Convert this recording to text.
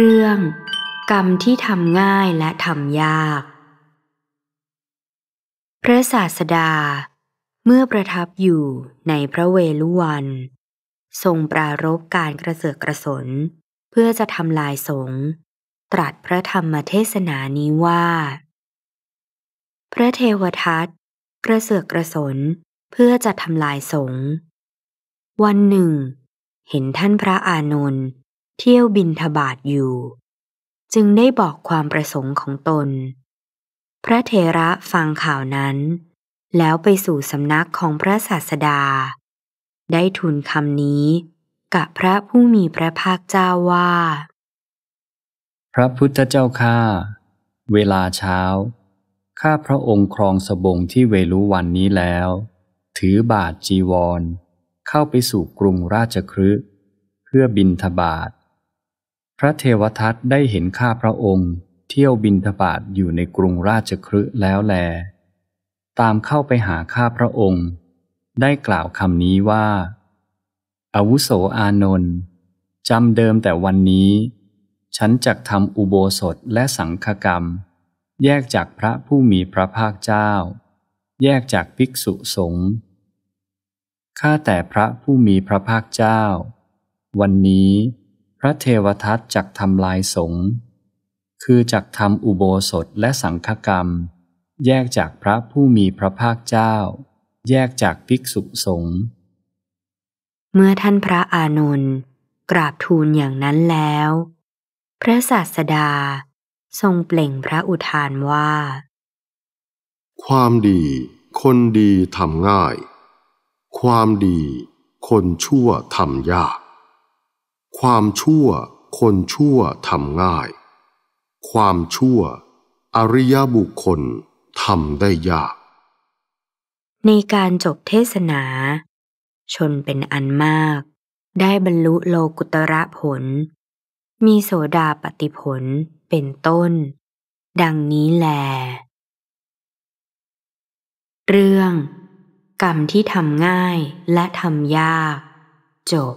เรื่องกรรมที่ทำง่ายและทำยาก พระศาสดา เมื่อประทับอยู่ในพระเวลุวัน ทรงปรารบการกระเสือกกระสนเพื่อจะทำลายสงตรัสพระธรรมเทศนานี้ว่า พระเทวทัตกระเสือกกระสนเพื่อจะทำลายสงวันหนึ่ง เห็นท่านพระอานนท์เที่ยวบินทบาทอยู่ จึงได้บอกความประสงค์ของตน พระเทระฟังข่าวนั้น แล้วไปสู่สำนักของพระศาสดา ได้ทูลคำนี้กับพระผู้มีพระภาคเจ้าว่า พระพุทธเจ้าข้าเวลาเช้า ข้าพระองค์ครองสบงที่เวลุวันนี้แล้ว ถือบาทจีวร เข้าไปสู่กรุงราชครืเพื่อบินทบาทพระเทวทัตได้เห็นข้าพระองค์ เที่ยวบินทบาทอยู่ในกรุงราชคร์แล้วแล ตามเข้าไปหาข้าพระองค์ ได้กล่าวคำนี้ว่าอาวุโสอานนท์จำเดิมแต่วันนี้ ฉันจะทำอุโบสถและสังฆกรรม แยกจากพระผู้มีพระภาคเจ้า แยกจากภิกษุสงฆ์ ข้าแต่พระผู้มีพระภาคเจ้า วันนี้ระเทวทัตจักทำลายสงคือจักทำอุโบสถและสังฆกรรม แยกจากพระผู้มีพระภาคเจ้า แยกจากภิกษุสงฆ์เมื่อท่านพระอานนท์กราบทูลอย่างนั้นแล้ว พระศาสดาทรงเปล่งพระอุทานว่า ความดีคนดีทำง่าย ความดีคนชั่วทำยากความชั่วคนชั่วทำง่าย ความชั่วอริยบุคคลทำได้ยาก ในการจบเทศนา ชนเป็นอันมาก ได้บรรลุโลกุตระผล มีโสดาปฏิผลเป็นต้น ดังนี้แล เรื่อง กรรมที่ทำง่ายและทำยาก จบ